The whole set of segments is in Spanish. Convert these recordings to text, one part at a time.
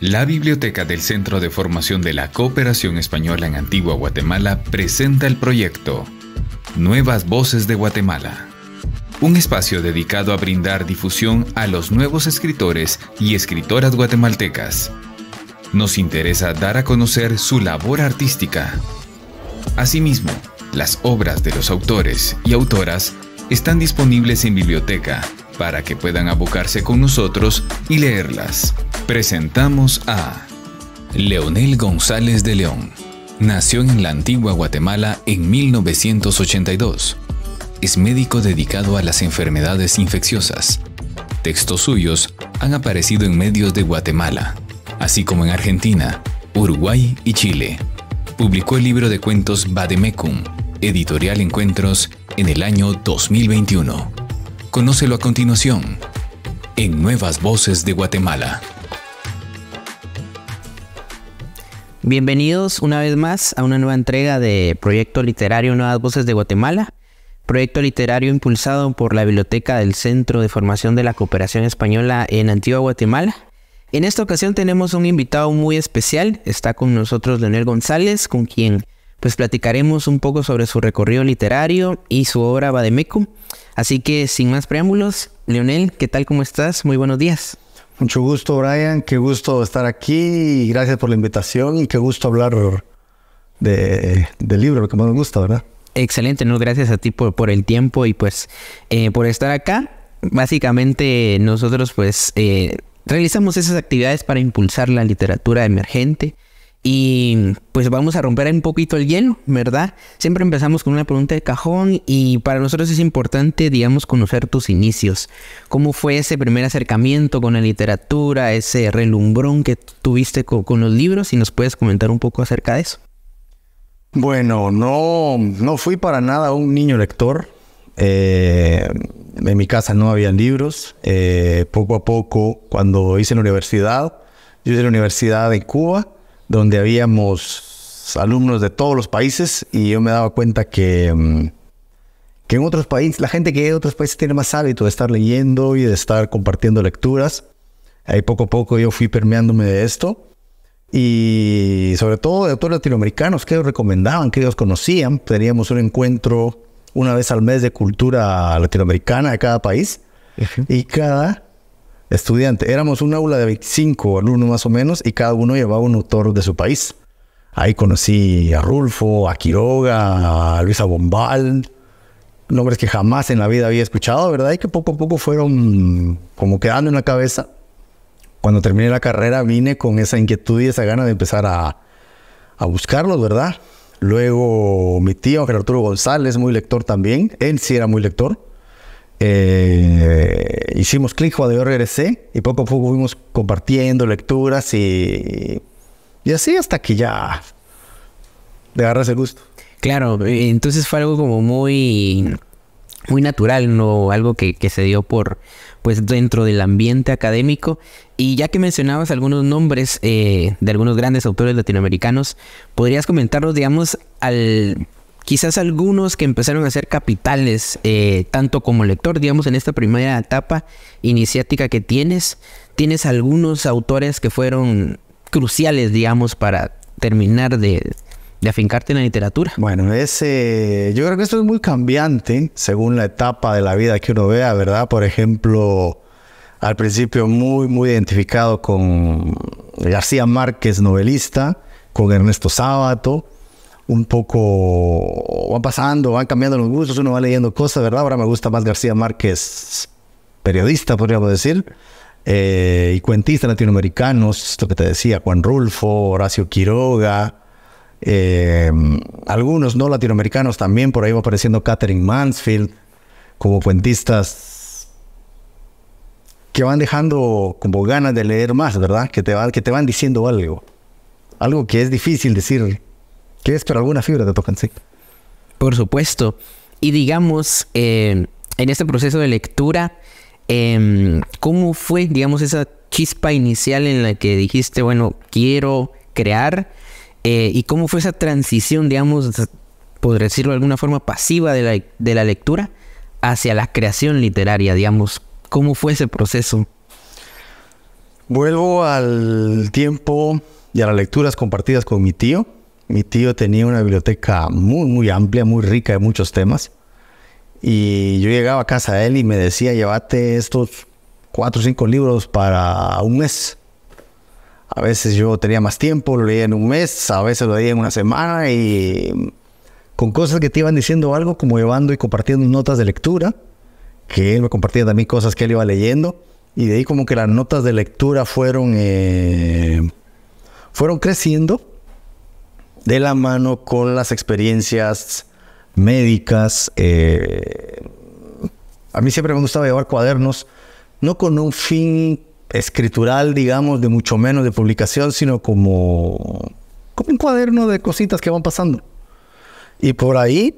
La Biblioteca del Centro de Formación de la Cooperación Española en Antigua Guatemala presenta el proyecto Nuevas Voces de Guatemala, un espacio dedicado a brindar difusión a los nuevos escritores y escritoras guatemaltecas. Nos interesa dar a conocer su labor artística. Asimismo, las obras de los autores y autoras están disponibles en biblioteca para que puedan abocarse con nosotros y leerlas. Presentamos a Leonel González de León. Nació en la antigua Guatemala en 1982. Es médico dedicado a las enfermedades infecciosas. Textos suyos han aparecido en medios de Guatemala, así como en Argentina, Uruguay y Chile. Publicó el libro de cuentos Bademecum, editorial Encuentros, en el año 2021. Conócelo a continuación en Nuevas Voces de Guatemala. Bienvenidos una vez más a una nueva entrega de Proyecto Literario Nuevas Voces de Guatemala, proyecto literario impulsado por la Biblioteca del Centro de Formación de la Cooperación Española en Antigua Guatemala. En esta ocasión tenemos un invitado muy especial, está con nosotros Leonel González, con quien pues platicaremos un poco sobre su recorrido literario y su obra Bademeco. Así que sin más preámbulos, Leonel, ¿qué tal? ¿Cómo estás? Muy buenos días. Mucho gusto, Brian. Qué gusto estar aquí y gracias por la invitación y qué gusto hablar de, del libro, lo que más me gusta, ¿verdad? Excelente, ¿no? Gracias a ti por, el tiempo y pues eh, por estar acá. Básicamente nosotros pues eh, realizamos esas actividades para impulsar la literatura emergente y pues vamos a romper un poquito el hielo, ¿verdad? Siempre empezamos con una pregunta de cajón y para nosotros es importante, digamos, conocer tus inicios. ¿Cómo fue ese primer acercamiento con la literatura, ese relumbrón que tuviste con, los libros? Y nos puedes comentar un poco acerca de eso. Bueno, no, no fui para nada un niño lector. Eh, en mi casa no había libros. Eh, poco a poco, cuando hice la universidad, yo de la universidad de Cuba donde habíamos alumnos de todos los países y yo me daba cuenta que, mm, que en otros países, la gente que de otros países tiene más hábito de estar leyendo y de estar compartiendo lecturas. Ahí poco a poco yo fui permeándome de esto y sobre todo de autores latinoamericanos que ellos recomendaban, que ellos conocían. Teníamos un encuentro una vez al mes de cultura latinoamericana de cada país y cada estudiante. Éramos un aula de 25 alumnos más o menos y cada uno llevaba un autor de su país. Ahí conocí a Rulfo, a Quiroga, a Luisa Bombal, nombres que jamás en la vida había escuchado, ¿verdad? Y que poco a poco fueron como quedando en la cabeza. Cuando terminé la carrera vine con esa inquietud y esa gana de empezar a, a buscarlos, ¿verdad? Luego mi tío, Ángel Arturo González, muy lector también. Él sí era muy lector eh, hicimos clic de regresé y poco a poco fuimos compartiendo lecturas y, y así hasta que ya te agarras el gusto. Claro, eh, entonces fue algo como muy, muy natural, ¿no? Algo que, se dio por, pues dentro del ambiente académico. Y ya que mencionabas algunos nombres eh, de algunos grandes autores latinoamericanos, ¿podrías comentarlos, digamos, al quizás algunos que empezaron a ser capitales, eh, tanto como lector, digamos, en esta primera etapa iniciática que tienes, tienes algunos autores que fueron cruciales, digamos, para terminar de, afincarte en la literatura? Bueno, ese, yo creo que esto es muy cambiante según la etapa de la vida que uno vea, ¿verdad? Por ejemplo, al principio muy, muy identificado con García Márquez, novelista, con Ernesto Sábato, un poco, van pasando, van cambiando los gustos, uno va leyendo cosas, ¿verdad? Ahora me gusta más García Márquez, periodista, podríamos decir, eh, y cuentistas latinoamericanos, esto que te decía, Juan Rulfo, Horacio Quiroga, em, algunos no latinoamericanos también, por ahí va apareciendo Catherine Mansfield, como cuentistas que van dejando como ganas de leer más, ¿verdad? Que te, van, que te van diciendo algo, algo que es difícil decir que es por alguna fibra te tocan, sí. Por supuesto. Y digamos, em, en este proceso de lectura, em, ¿cómo fue, digamos, esa chispa inicial en la que dijiste, bueno, quiero crear? Eh, ¿Y cómo fue esa transición, digamos, podría decirlo de alguna forma pasiva de la, de la lectura hacia la creación literaria, digamos? ¿Cómo fue ese proceso? Vuelvo al tiempo y a las lecturas compartidas con mi tío mi tío tenía una biblioteca muy, muy amplia, muy rica de muchos temas. Y yo llegaba a casa de él y me decía, llévate estos cuatro o cinco libros para un mes. A veces yo tenía más tiempo, lo leía en un mes, a veces lo leía en una semana y con cosas que te iban diciendo algo, como llevando y compartiendo notas de lectura, que él me compartía también cosas que él iba leyendo, y de ahí como que las notas de lectura fueron, eh, fueron creciendo de la mano con las experiencias médicas. Eh, a mí siempre me gustaba llevar cuadernos, no con un fin escritural, digamos, de mucho menos de publicación, sino como, como un cuaderno de cositas que van pasando. Y por ahí,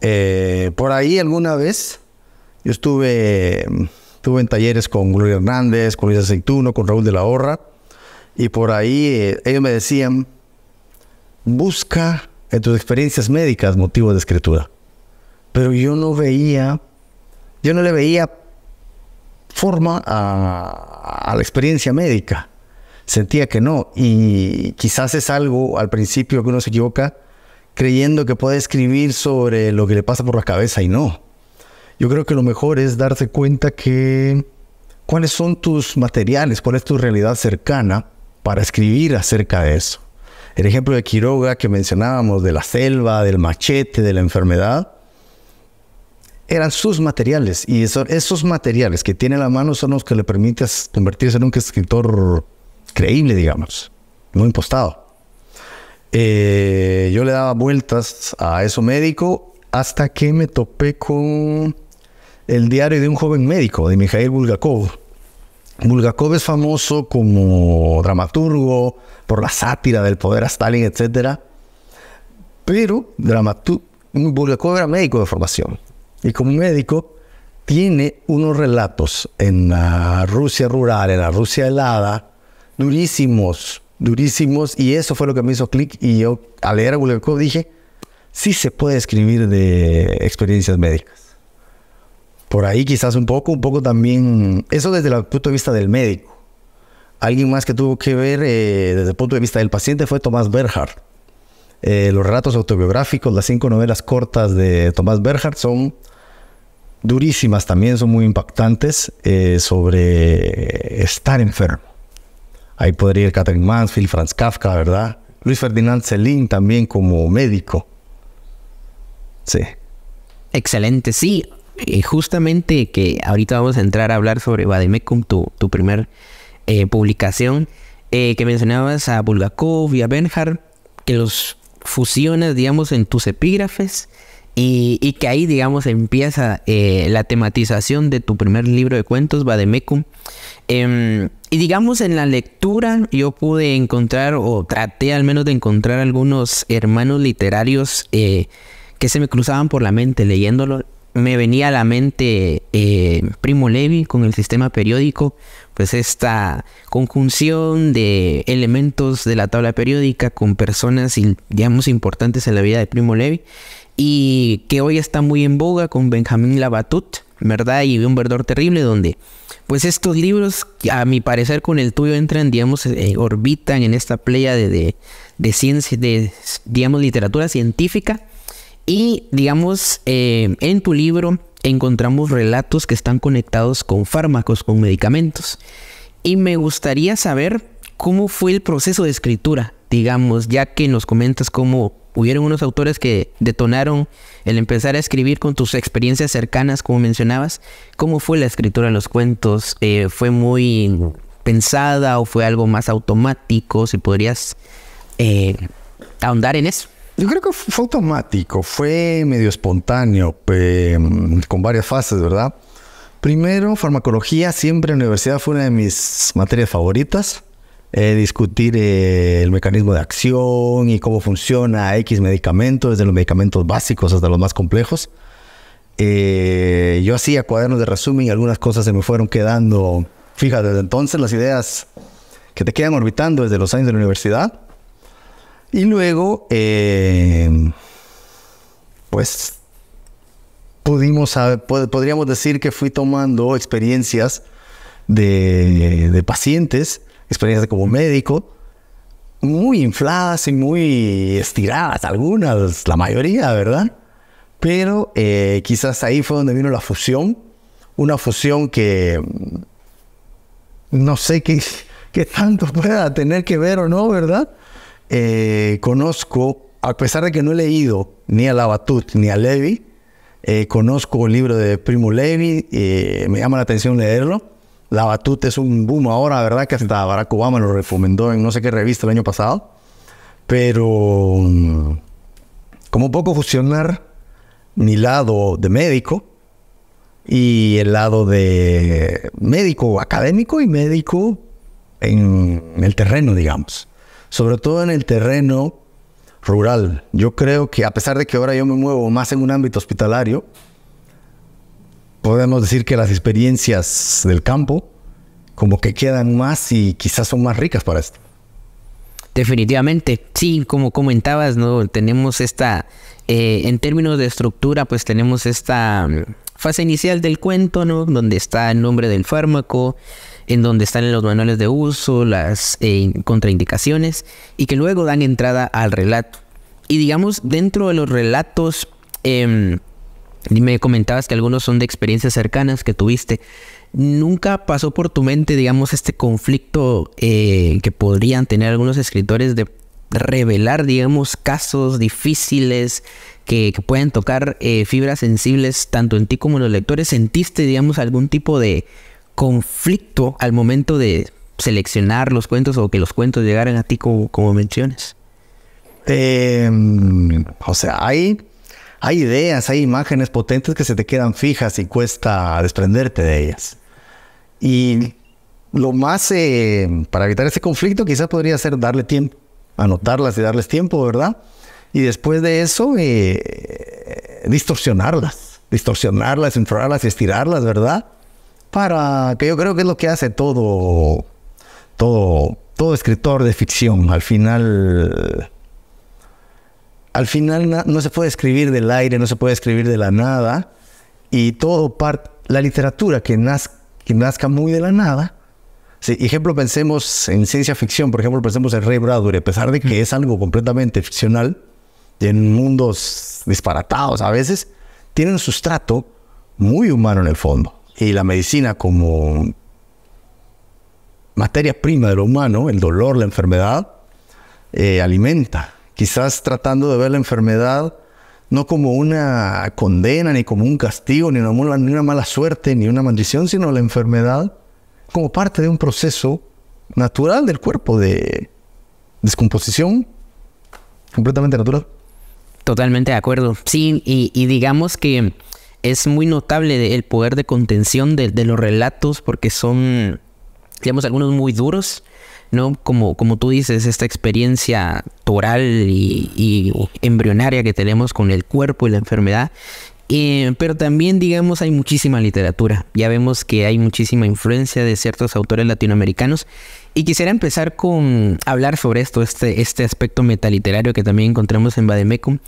eh, por ahí alguna vez, yo estuve, en talleres con Gloria Hernández, con Luis Aceituno, con Raúl de la Horra, y por ahí eh, ellos me decían, busca en tus experiencias médicas motivos de escritura. Pero yo no veía, yo no le veía forma a, a la experiencia médica. Sentía que no. Y quizás es algo al principio que uno se equivoca creyendo que puede escribir sobre lo que le pasa por la cabeza y no. Yo creo que lo mejor es darse cuenta que cuáles son tus materiales, cuál es tu realidad cercana para escribir acerca de eso el ejemplo de Quiroga que mencionábamos, de la selva, del machete, de la enfermedad, eran sus materiales. Y esos materiales que tiene en la mano son los que le permiten convertirse en un escritor creíble, digamos, no impostado. Eh, yo le daba vueltas a eso médico hasta que me topé con el diario de un joven médico, de Mikhail Bulgakov. Bulgakov es famoso como dramaturgo, por la sátira del poder a Stalin, etc. Pero Bulgakov era médico de formación y como médico tiene unos relatos en la Rusia rural, en la Rusia helada, durísimos, durísimos, y eso fue lo que me hizo clic y yo al leer a Bulgakov dije, sí se puede escribir de experiencias médicas. Por ahí quizás un poco, un poco también, eso desde el punto de vista del médico. Alguien más que tuvo que ver eh, desde el punto de vista del paciente fue Tomás Berhard eh, los relatos autobiográficos, las cinco novelas cortas de Tomás Berhard son durísimas también, son muy impactantes eh, sobre estar enfermo. Ahí podría ir Catherine Mansfield, Franz Kafka, ¿verdad? Luis Ferdinand Celín también como médico. Sí. Excelente, sí. justamente que ahorita vamos a entrar a hablar sobre Vademecum, tu primer eh, publicación eh, que mencionabas a Bulgakov y a Bernhard, que los fusionas, digamos, en tus epígrafes y, que ahí, digamos, empieza eh, la tematización de tu primer libro de cuentos, Vademecum. Em, y digamos, en la lectura yo pude encontrar, o traté al menos de encontrar algunos hermanos literarios que se me cruzaban por la mente leyéndolo, me venía a la mente eh, Primo Levi con el sistema periódico, pues esta conjunción de elementos de la tabla periódica con personas, digamos, importantes en la vida de Primo Levi, y que hoy está muy en boga con Benjamín Labatut, ¿verdad? Y Un Verdor Terrible, donde pues estos libros, a mi parecer con el tuyo, entran, digamos, eh, orbitan en esta playa de, de, de ciencia, de, digamos, literatura científica y digamos, eh, en tu libro encontramos relatos que están conectados con fármacos, con medicamentos. Y me gustaría saber cómo fue el proceso de escritura, digamos, ya que nos comentas cómo hubieron unos autores que detonaron el empezar a escribir con tus experiencias cercanas, como mencionabas. ¿Cómo fue la escritura en los cuentos? Eh, ¿Fue muy pensada o fue algo más automático? Si podrías eh, ahondar en eso. Yo creo que fue automático, fue medio espontáneo, em, con varias fases, ¿verdad? Primero, farmacología, siempre en la universidad fue una de mis materias favoritas. Eh, discutir eh, el mecanismo de acción y cómo funciona X medicamento, desde los medicamentos básicos hasta los más complejos. Eh, yo hacía cuadernos de resumen y algunas cosas se me fueron quedando fijas desde entonces, las ideas que te quedan orbitando desde los años de la universidad. Y luego, eh, pues, pudimos, podríamos decir que fui tomando experiencias de, pacientes, experiencias como médico, muy infladas y muy estiradas, algunas, la mayoría, ¿verdad? Pero eh, quizás ahí fue donde vino la fusión, una fusión que no sé qué, qué tanto pueda tener que ver o no, ¿verdad? Eh, conozco, a pesar de que no he leído ni a Labatut ni a Levy eh, conozco el libro de Primo Levi, y eh, me llama la atención leerlo. Labatut es un boom ahora, ¿verdad? Que hasta Barack Obama lo recomendó en no sé qué revista el año pasado. Pero, mm, como poco fusionar mi lado de médico y el lado de médico académico y médico en el terreno, digamos sobre todo en el terreno rural. Yo creo que a pesar de que ahora yo me muevo más en un ámbito hospitalario, podemos decir que las experiencias del campo como que quedan más y quizás son más ricas para esto. Definitivamente, sí, como comentabas, no tenemos esta, eh, en términos de estructura, pues tenemos esta fase inicial del cuento, ¿no? Donde está el nombre del fármaco, en donde están en los manuales de uso, las eh, contraindicaciones, y que luego dan entrada al relato. Y digamos, dentro de los relatos, em, me comentabas que algunos son de experiencias cercanas que tuviste. ¿Nunca pasó por tu mente, digamos, este conflicto eh, que podrían tener algunos escritores de revelar, digamos, casos difíciles que, pueden tocar eh, fibras sensibles tanto en ti como en los lectores? ¿Sentiste, digamos, algún tipo de conflicto al momento de seleccionar los cuentos o que los cuentos llegaran a ti como, menciones? Em, o sea, hay, hay ideas, hay imágenes potentes que se te quedan fijas y cuesta desprenderte de ellas. Y lo más, em, para evitar ese conflicto, quizás podría ser darle tiempo, anotarlas y darles tiempo, ¿verdad? Y después de eso, eh, eh, distorsionarlas, distorsionarlas, enfrarlas y estirarlas, ¿verdad? para que yo creo que es lo que hace todo, todo, todo escritor de ficción. Al final, al final no, se puede escribir del aire, no se puede escribir de la nada. Y todo parte, la literatura que, nazca, que nazca muy de la nada, Sí, ejemplo, pensemos en ciencia ficción, por ejemplo, pensemos en Ray Bradbury, a pesar de que mm. es algo completamente ficcional, en mundos disparatados a veces, tiene un sustrato muy humano en el fondo y la medicina como materia prima de lo humano, el dolor, la enfermedad, eh, alimenta. Quizás tratando de ver la enfermedad no como una condena, ni como un castigo, ni una, mala, una mala suerte, ni una maldición, sino la enfermedad como parte de un proceso natural del cuerpo de descomposición completamente natural. Totalmente de acuerdo. Sí, y digamos que es muy notable el poder de contención de, los relatos porque son, digamos, algunos muy duros, ¿no? Como, como tú dices, esta experiencia toral y, embrionaria que tenemos con el cuerpo y la enfermedad. Eh, pero también, digamos, hay muchísima literatura. Ya vemos que hay muchísima influencia de ciertos autores latinoamericanos. Y quisiera empezar con hablar sobre esto, este, este aspecto metaliterario que también encontramos en Bademecum.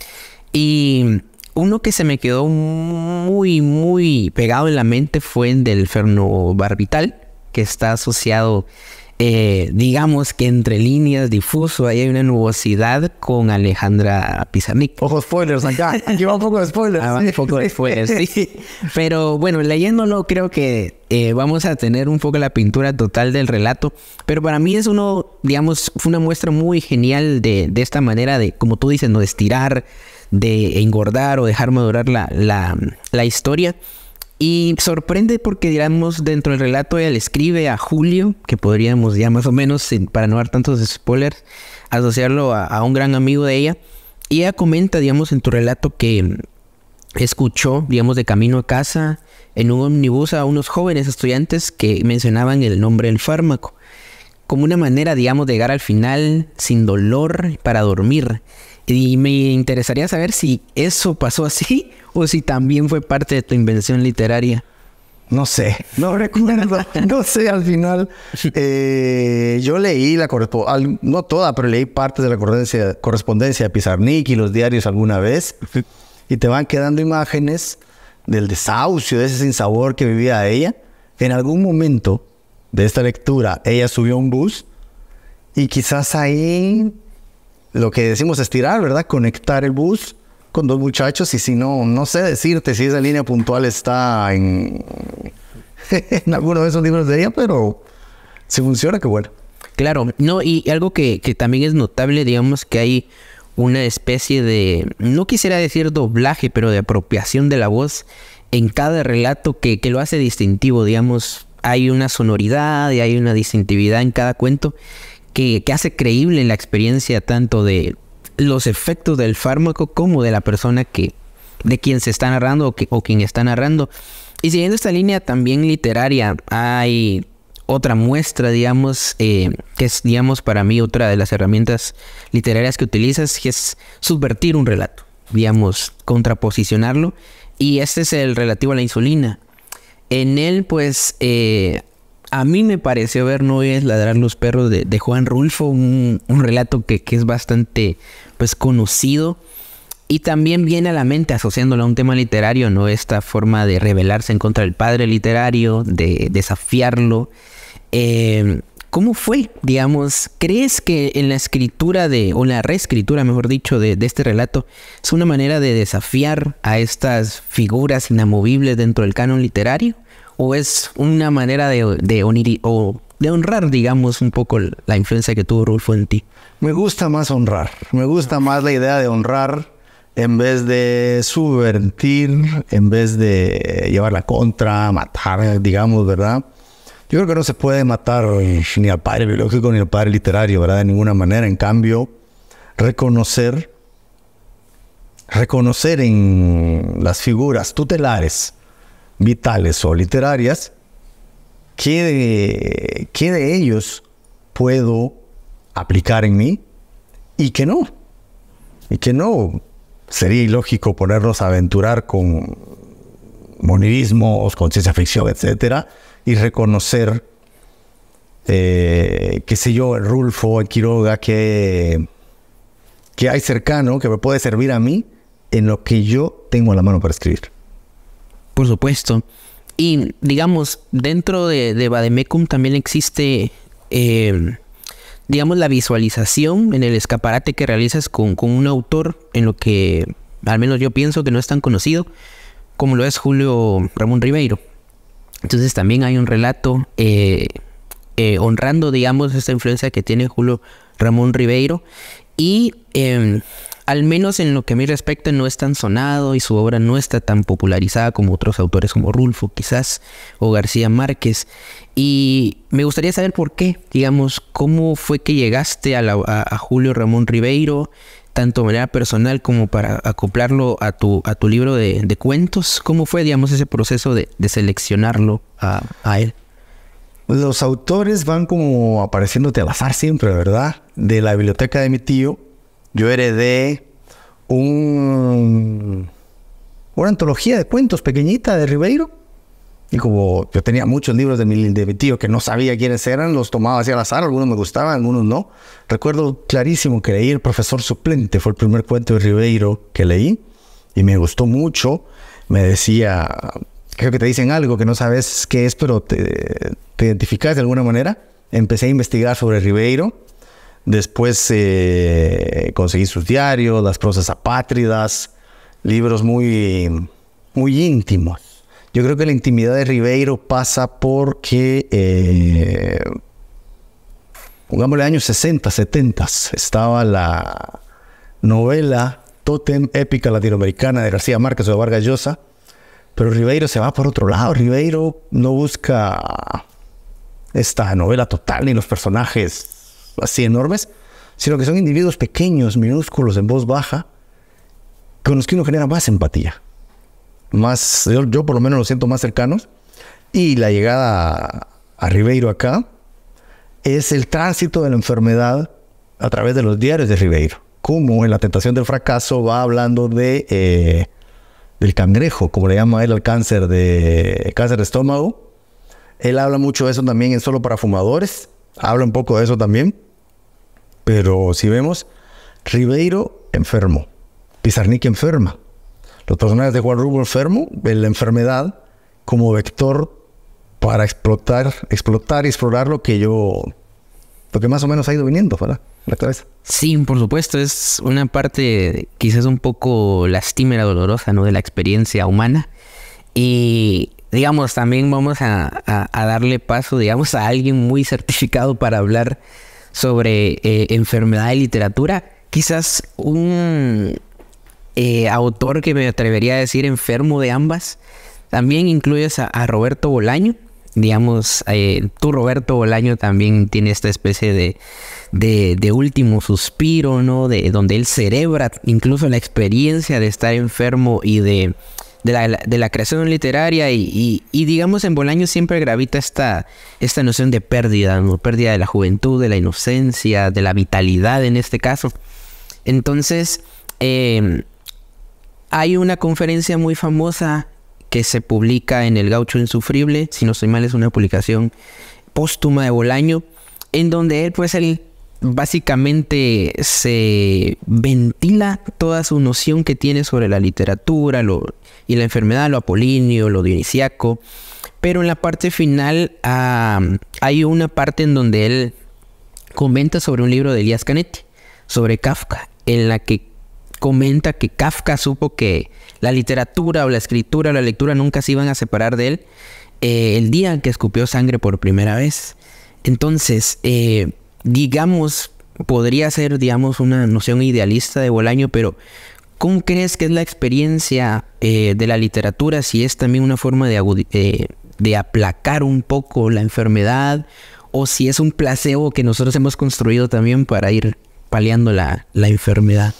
Y uno que se me quedó muy, muy pegado en la mente fue el del barbital que está asociado, eh, digamos que entre líneas difuso, ahí hay una nubosidad con Alejandra Pizarnik. Ojo, spoilers acá, aquí va un poco de spoilers. Ah, un poco de spoilers, sí. Pero bueno, leyéndolo creo que eh, vamos a tener un poco la pintura total del relato, pero para mí es uno, digamos, fue una muestra muy genial de, de esta manera de, como tú dices, no estirar de engordar o dejar madurar la, la, la historia. Y sorprende porque, digamos, dentro del relato le escribe a Julio, que podríamos ya más o menos, para no dar tantos spoilers, asociarlo a, un gran amigo de ella. Y ella comenta, digamos, en tu relato que escuchó, digamos, de camino a casa, en un omnibus a unos jóvenes estudiantes que mencionaban el nombre del fármaco como una manera, digamos, de llegar al final sin dolor para dormir. Y me interesaría saber si eso pasó así o si también fue parte de tu invención literaria. No sé, no recuerdo, no sé al final. Eh, yo leí la correspondencia, no toda, pero leí parte de la correspondencia, correspondencia de Pizarnik y los diarios alguna vez. Y te van quedando imágenes del desahucio, de ese sinsabor que vivía ella. En algún momento de esta lectura, ella subió un bus y quizás ahí lo que decimos es tirar, ¿verdad? Conectar el bus con dos muchachos y si no, no sé decirte si esa línea puntual está en, en alguno de esos libros de ella, pero si funciona, qué bueno. Claro, no, y algo que, también es notable, digamos que hay una especie de, no quisiera decir doblaje, pero de apropiación de la voz en cada relato que, que lo hace distintivo, digamos, hay una sonoridad y hay una distintividad en cada cuento que, hace creíble la experiencia tanto de los efectos del fármaco como de la persona que de quien se está narrando o, quien está narrando. Y siguiendo esta línea también literaria, hay otra muestra, digamos, eh, que es, digamos, para mí otra de las herramientas literarias que utilizas, que es subvertir un relato, digamos, contraposicionarlo. Y este es el relativo a la insulina. En él, pues, eh, a mí me pareció ver No es ladrar los perros de, Juan Rulfo, un, relato que, es bastante, pues, conocido. Y también viene a la mente asociándolo a un tema literario, ¿no? Esta forma de rebelarse en contra del padre literario, de desafiarlo. Eh, ¿Cómo fue, digamos, crees que en la escritura de, o la reescritura, mejor dicho, de, este relato, es una manera de desafiar a estas figuras inamovibles dentro del canon literario? ¿O es una manera de, de honrar, digamos, un poco la influencia que tuvo Rulfo en ti? Me gusta más honrar, me gusta más la idea de honrar en vez de subvertir, en vez de llevar la contra, matar, digamos, ¿verdad? Yo creo que no se puede matar ni al padre biológico ni al padre literario, ¿verdad? De ninguna manera. En cambio, reconocer, reconocer en las figuras tutelares, vitales o literarias, ¿qué de, qué de ellos puedo aplicar en mí y qué no? Y que no sería ilógico ponernos a aventurar con monirismo, con ciencia ficción, etcétera, y reconocer, que eh, qué sé yo, el Rulfo, el Quiroga, que, que hay cercano, que me puede servir a mí en lo que yo tengo a la mano para escribir. Por supuesto. Y digamos, dentro de, de también existe, eh, digamos, la visualización en el escaparate que realizas con, con un autor en lo que al menos yo pienso que no es tan conocido, como lo es Julio Ramón Ribeiro. Entonces también hay un relato eh, eh, honrando, digamos, esta influencia que tiene Julio Ramón Ribeiro y em, al menos en lo que a mí respecta no es tan sonado y su obra no está tan popularizada como otros autores como Rulfo quizás o García Márquez. Y me gustaría saber por qué, digamos, cómo fue que llegaste a, a Julio Ramón Ribeiro, tanto de manera personal como para acoplarlo a tu, a tu libro de, cuentos? ¿Cómo fue, digamos, ese proceso de, seleccionarlo a, él? Los autores van como apareciéndote al azar siempre, ¿verdad? De la biblioteca de mi tío, yo heredé un, una antología de cuentos pequeñita de Ribeiro y como yo tenía muchos libros de mi, tío que no sabía quiénes eran, los tomaba así al azar, algunos me gustaban, algunos no. Recuerdo clarísimo que leí El profesor suplente, fue el primer cuento de Ribeiro que leí y me gustó mucho. Me decía, creo que te dicen algo que no sabes qué es, pero te, identificas de alguna manera. Empecé a investigar sobre Ribeiro. Después eh, conseguí sus diarios, las prosas apátridas, libros muy, muy íntimos yo creo que la intimidad de Ribeiro pasa porque, eh, pongámosle años 60, 70, estaba la novela Totem épica latinoamericana de García Márquez o de Vargas Llosa, pero Ribeiro se va por otro lado. Ribeiro no busca esta novela total ni los personajes así enormes, sino que son individuos pequeños, minúsculos, en voz baja, con los que uno genera más empatía más, yo, por lo menos lo siento más cercanos. Y la llegada a, Ribeiro acá es el tránsito de la enfermedad a través de los diarios de Ribeiro. Como en La Tentación del Fracaso va hablando de, eh, del cangrejo, como le llama él al cáncer de, cáncer estómago. Él habla mucho de eso también en Solo para Fumadores. Habla un poco de eso también. Pero si vemos, Ribeiro enfermo, Pizarnik enferma, los personajes de Juan Rubio enfermo, la enfermedad, como vector para explotar, explotar y explorar lo que yo, lo que más o menos ha ido viniendo, ¿verdad? La cabeza. Sí, por supuesto, es una parte quizás un poco lastimera, dolorosa, ¿no? De la experiencia humana. Y digamos, también vamos a, darle paso, digamos, a alguien muy certificado para hablar sobre eh, enfermedad y literatura. Quizás un, eh, autor que me atrevería a decir enfermo de ambas. También incluyes a, Roberto Bolaño. Digamos, eh, tú Roberto Bolaño también tiene esta especie de, de, último suspiro, ¿no? De donde él celebra incluso la experiencia de estar enfermo y de, de, la, creación literaria. Y, digamos, en Bolaño siempre gravita esta, esta noción de pérdida, ¿no? Pérdida de la juventud, de la inocencia, de la vitalidad en este caso. Entonces, eh, hay una conferencia muy famosa que se publica en El Gaucho Insufrible, si no soy mal es una publicación póstuma de Bolaño, en donde él pues él básicamente se ventila toda su noción que tiene sobre la literatura y la enfermedad, lo apolinio, lo dionisiaco, pero en la parte final hay una parte en donde él comenta sobre un libro de Elias Canetti, sobre Kafka, en la que comenta que Kafka supo que la literatura o la escritura o la lectura nunca se iban a separar de él eh, el día en que escupió sangre por primera vez. Entonces, eh, digamos, podría ser, digamos, una noción idealista de Bolaño, pero ¿cómo crees que es la experiencia eh, de la literatura si es también una forma de, aplacar un poco la enfermedad o si es un placebo que nosotros hemos construido también para ir paliando la enfermedad?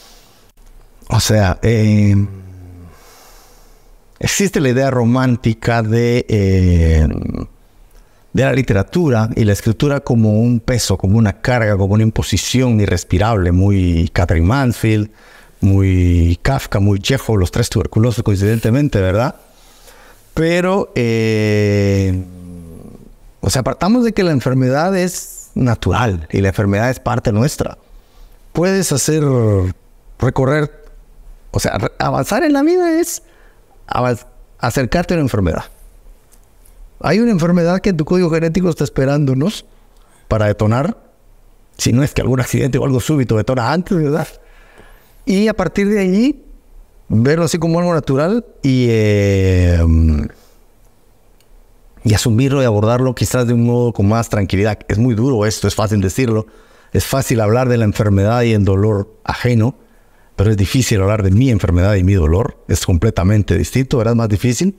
O sea, eh, existe la idea romántica de, eh, de la literatura y la escritura como un peso, como una carga, como una imposición irrespirable, muy Catherine Mansfield, muy Kafka, muy Chejo, los tres tuberculosos coincidentemente, ¿verdad? Pero, eh, o sea, apartamos de que la enfermedad es natural y la enfermedad es parte nuestra. Puedes hacer recorrer o sea, avanzar en la vida es acercarte a la enfermedad. Hay una enfermedad que tu código genético está esperándonos para detonar, si no es que algún accidente o algo súbito detona antes, ¿verdad? Y a partir de allí, verlo así como algo natural y, em, y asumirlo y abordarlo quizás de un modo con más tranquilidad. Es muy duro esto, es fácil decirlo, es fácil hablar de la enfermedad y el dolor ajeno, pero es difícil hablar de mi enfermedad y mi dolor, es completamente distinto, era más difícil.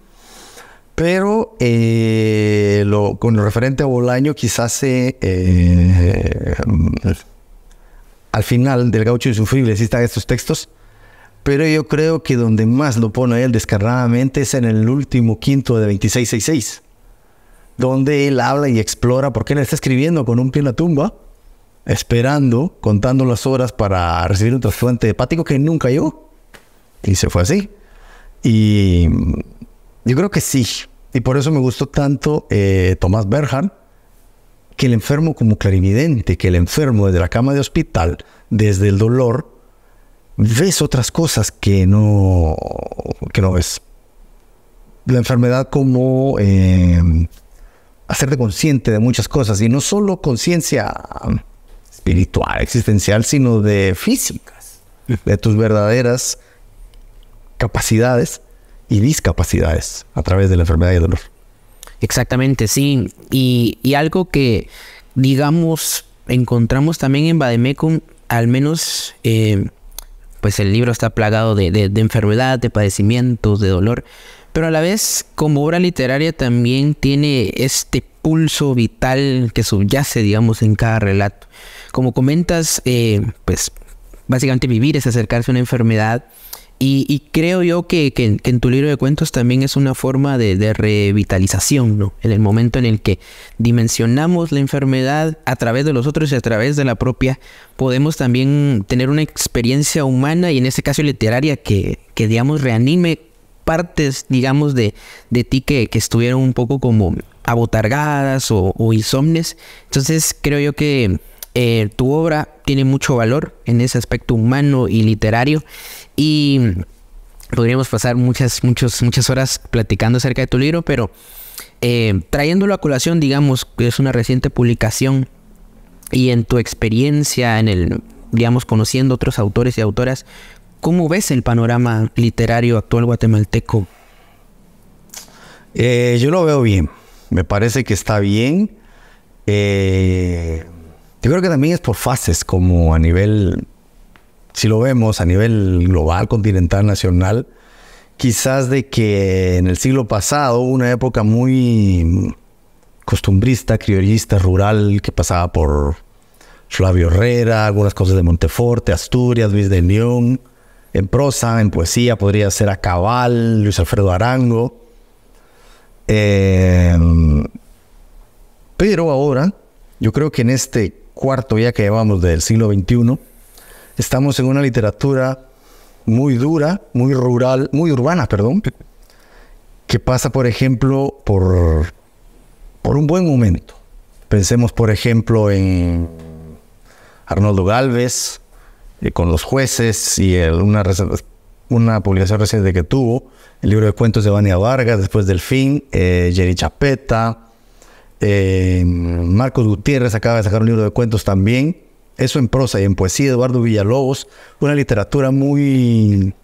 Pero eh, con lo referente a Bolaño, quizás eh, eh, al final del Gaucho Insufrible existan estos textos, pero yo creo que donde más lo pone él descarnadamente es en el último quinto de 2666, donde él habla y explora por qué él está escribiendo con un pie en la tumba esperando, contando las horas para recibir un trasplante hepático que nunca llegó. Y se fue así. Y yo creo que sí. Y por eso me gustó tanto eh, Tomás Berhan, que el enfermo como clarividente, que el enfermo desde la cama de hospital, desde el dolor, ves otras cosas que no, que no ves. La enfermedad como eh, hacerte consciente de muchas cosas y no solo conciencia espiritual, existencial, sino de físicas, de tus verdaderas capacidades y discapacidades a través de la enfermedad y el dolor. Exactamente, sí. Y, algo que, digamos, encontramos también en Bademecum, al menos, eh, pues el libro está plagado de, de enfermedad, de padecimientos, de dolor, pero a la vez, como obra literaria, también tiene este pulso vital que subyace, digamos, en cada relato como comentas, eh, pues básicamente vivir es acercarse a una enfermedad. Y, creo yo que, en tu libro de cuentos también es una forma de, revitalización, ¿no? En el momento en el que dimensionamos la enfermedad a través de los otros y a través de la propia, podemos también tener una experiencia humana y en este caso literaria que, que digamos, reanime partes, digamos, de, ti que, estuvieron un poco como abotargadas o, o insomnes. Entonces creo yo que eh, tu obra tiene mucho valor en ese aspecto humano y literario y podríamos pasar muchas, muchas, muchas horas platicando acerca de tu libro, pero eh, trayéndolo a colación, digamos, que es una reciente publicación y en tu experiencia, en el, digamos, conociendo otros autores y autoras, ¿cómo ves el panorama literario actual guatemalteco? Eh, yo lo veo bien, me parece que está bien. Eh, yo creo que también es por fases, como a nivel, si lo vemos a nivel global, continental, nacional, quizás de que en el siglo pasado hubo una época muy costumbrista, criollista, rural, que pasaba por Flavio Herrera, algunas cosas de Monteforte, Asturias, Luis de León, en prosa, en poesía, podría ser a Cabal, Luis Alfredo Arango. Eh, pero ahora, yo creo que en este cuarto día que llevamos del siglo XXI, estamos en una literatura muy dura, muy rural, muy urbana, perdón, que pasa, por ejemplo, por, por un buen momento. Pensemos, por ejemplo, en Arnoldo Galvez, eh, con los jueces y una, una publicación reciente que tuvo, el libro de cuentos de Vania Vargas, después del fin, Jerry eh, Chapeta, eh, Marcos Gutiérrez acaba de sacar un libro de cuentos también. Eso en prosa y en poesía. Eduardo Villalobos, una literatura muy,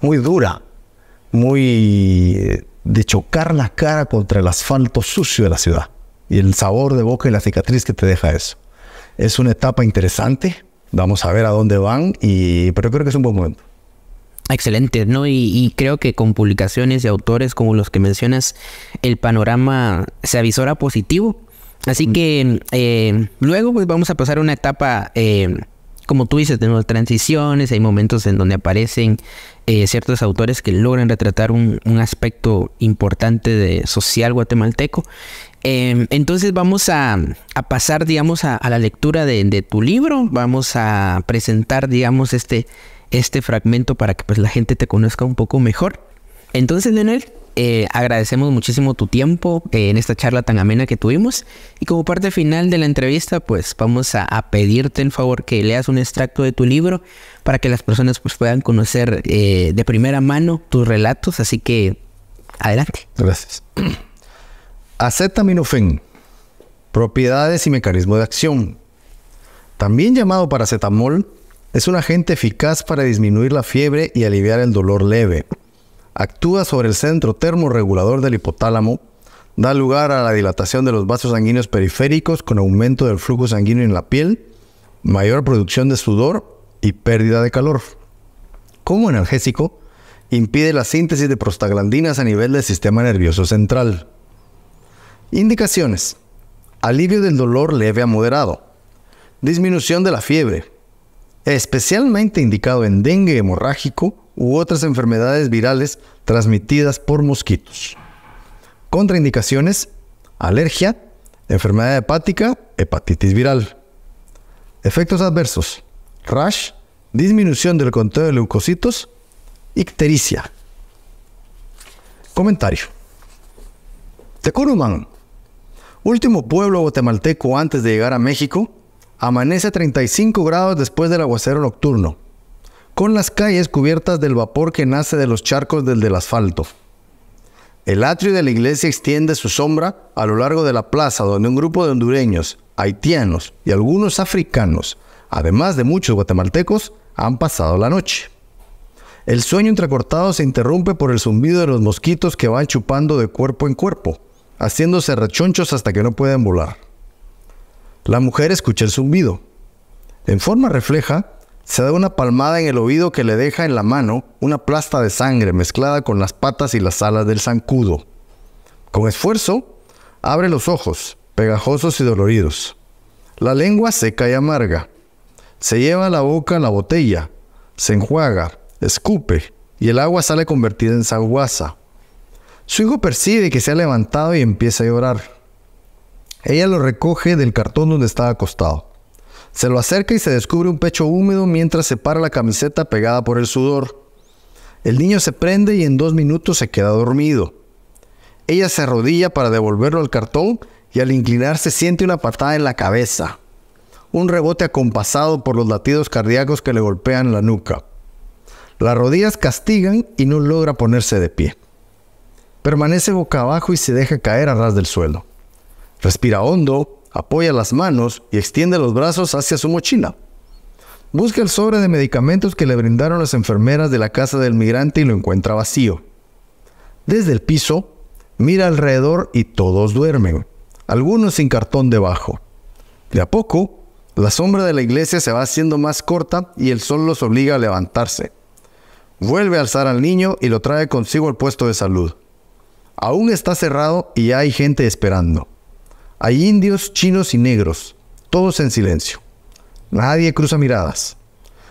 muy dura, muy eh, de chocar la cara contra el asfalto sucio de la ciudad y el sabor de boca y la cicatriz que te deja eso. Es una etapa interesante. Vamos a ver a dónde van, y, pero creo que es un buen momento excelente ¿no? Y, creo que con publicaciones de autores como los que mencionas, el panorama se avisora positivo. Así que eh, luego pues vamos a pasar una etapa, eh, como tú dices, de nuevas transiciones, hay momentos en donde aparecen eh, ciertos autores que logran retratar un, aspecto importante de social guatemalteco. Em, entonces vamos a, a, pasar, digamos, a, a la lectura de, de tu libro, vamos a presentar, digamos, este este fragmento para que pues la gente te conozca un poco mejor. Entonces, Leonel, eh, agradecemos muchísimo tu tiempo eh, en esta charla tan amena que tuvimos. Y como parte final de la entrevista, pues vamos a, pedirte en favor que leas un extracto de tu libro para que las personas pues, puedan conocer eh, de primera mano tus relatos. Así que adelante. Gracias. Acetaminofen. propiedades y mecanismo de acción. También llamado paracetamol, es un agente eficaz para disminuir la fiebre y aliviar el dolor leve. Actúa sobre el centro termorregulador del hipotálamo, da lugar a la dilatación de los vasos sanguíneos periféricos con aumento del flujo sanguíneo en la piel, mayor producción de sudor y pérdida de calor. Como analgésico, impide la síntesis de prostaglandinas a nivel del sistema nervioso central. Indicaciones. Alivio del dolor leve a moderado. Disminución de la fiebre especialmente indicado en dengue hemorrágico u otras enfermedades virales transmitidas por mosquitos. Contraindicaciones, alergia, enfermedad hepática, hepatitis viral. Efectos adversos, rash, disminución del conteo de leucocitos, ictericia. Comentario. Tecurumán, último pueblo guatemalteco antes de llegar a México, Amanece 35 grados después del aguacero nocturno, con las calles cubiertas del vapor que nace de los charcos del asfalto. El atrio de la iglesia extiende su sombra a lo largo de la plaza donde un grupo de hondureños, haitianos y algunos africanos, además de muchos guatemaltecos, han pasado la noche. El sueño entrecortado se interrumpe por el zumbido de los mosquitos que van chupando de cuerpo en cuerpo, haciéndose rechonchos hasta que no pueden volar. La mujer escucha el zumbido. En forma refleja, se da una palmada en el oído que le deja en la mano una plasta de sangre mezclada con las patas y las alas del zancudo. Con esfuerzo, abre los ojos, pegajosos y doloridos. La lengua seca y amarga. Se lleva a la boca la botella, se enjuaga, escupe, y el agua sale convertida en saguaza. Su hijo percibe que se ha levantado y empieza a llorar. Ella lo recoge del cartón donde estaba acostado. Se lo acerca y se descubre un pecho húmedo mientras separa la camiseta pegada por el sudor. El niño se prende y en dos minutos se queda dormido. Ella se arrodilla para devolverlo al cartón y al inclinarse siente una patada en la cabeza, un rebote acompasado por los latidos cardíacos que le golpean la nuca. Las rodillas castigan y no logra ponerse de pie. Permanece boca abajo y se deja caer a ras del suelo. Respira hondo, apoya las manos y extiende los brazos hacia su mochila. Busca el sobre de medicamentos que le brindaron las enfermeras de la casa del migrante y lo encuentra vacío. Desde el piso, mira alrededor y todos duermen, algunos sin cartón debajo. De a poco, la sombra de la iglesia se va haciendo más corta y el sol los obliga a levantarse. Vuelve a alzar al niño y lo trae consigo al puesto de salud. Aún está cerrado y hay gente esperando. Hay indios, chinos y negros, todos en silencio. Nadie cruza miradas.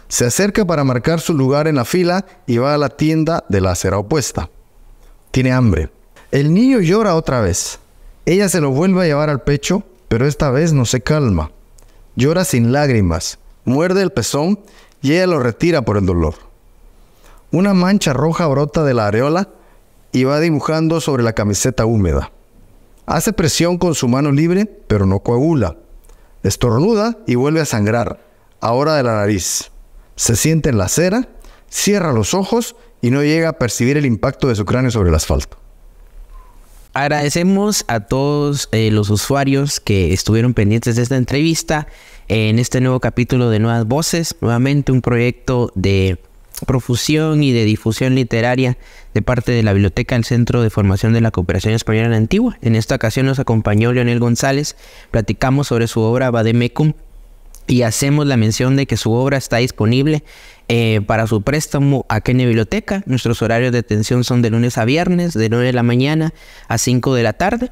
Se acerca para marcar su lugar en la fila y va a la tienda de la acera opuesta. Tiene hambre. El niño llora otra vez. Ella se lo vuelve a llevar al pecho, pero esta vez no se calma. Llora sin lágrimas, muerde el pezón y ella lo retira por el dolor. Una mancha roja brota de la areola y va dibujando sobre la camiseta húmeda. Hace presión con su mano libre, pero no coagula. Estornuda y vuelve a sangrar, ahora de la nariz. Se siente en la acera, cierra los ojos y no llega a percibir el impacto de su cráneo sobre el asfalto. Agradecemos a todos eh, los usuarios que estuvieron pendientes de esta entrevista en este nuevo capítulo de Nuevas Voces, nuevamente un proyecto de profusión y de difusión literaria de parte de la Biblioteca del Centro de Formación de la Cooperación Española en Antigua. En esta ocasión nos acompañó Leonel González, platicamos sobre su obra Bademecum y hacemos la mención de que su obra está disponible eh, para su préstamo a la Biblioteca. Nuestros horarios de atención son de lunes a viernes, de 9 de la mañana a 5 de la tarde.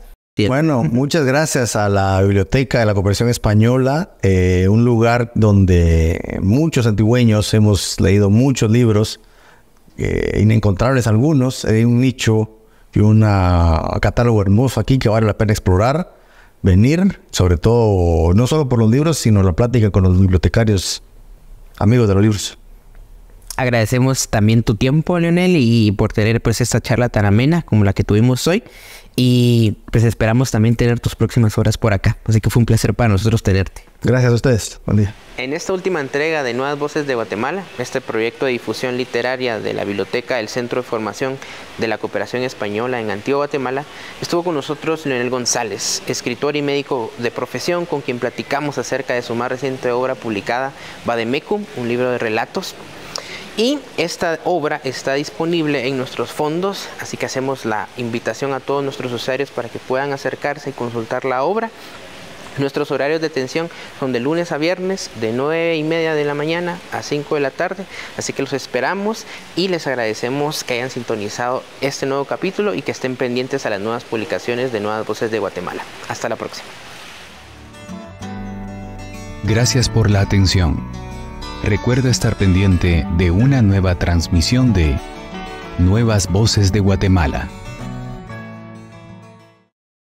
Bueno, muchas gracias a la Biblioteca de la Cooperación Española, eh, un lugar donde muchos antigüeños hemos leído muchos libros, eh, inencontrables algunos, hay un nicho y un catálogo hermoso aquí que vale la pena explorar, venir, sobre todo, no solo por los libros, sino la plática con los bibliotecarios, amigos de los libros. Agradecemos también tu tiempo, Leonel, y por tener pues esta charla tan amena como la que tuvimos hoy. Y pues esperamos también tener tus próximas horas por acá. Así que fue un placer para nosotros tenerte. Gracias a ustedes. Buen día. En esta última entrega de Nuevas Voces de Guatemala, este proyecto de difusión literaria de la Biblioteca del Centro de Formación de la Cooperación Española en Antigua Guatemala, estuvo con nosotros Leonel González, escritor y médico de profesión, con quien platicamos acerca de su más reciente obra publicada, *Vademecum*, un libro de relatos y esta obra está disponible en nuestros fondos, así que hacemos la invitación a todos nuestros usuarios para que puedan acercarse y consultar la obra. Nuestros horarios de atención son de lunes a viernes de 9 y media de la mañana a 5 de la tarde, así que los esperamos y les agradecemos que hayan sintonizado este nuevo capítulo y que estén pendientes a las nuevas publicaciones de Nuevas Voces de Guatemala. Hasta la próxima. Gracias por la atención. Recuerda estar pendiente de una nueva transmisión de Nuevas Voces de Guatemala.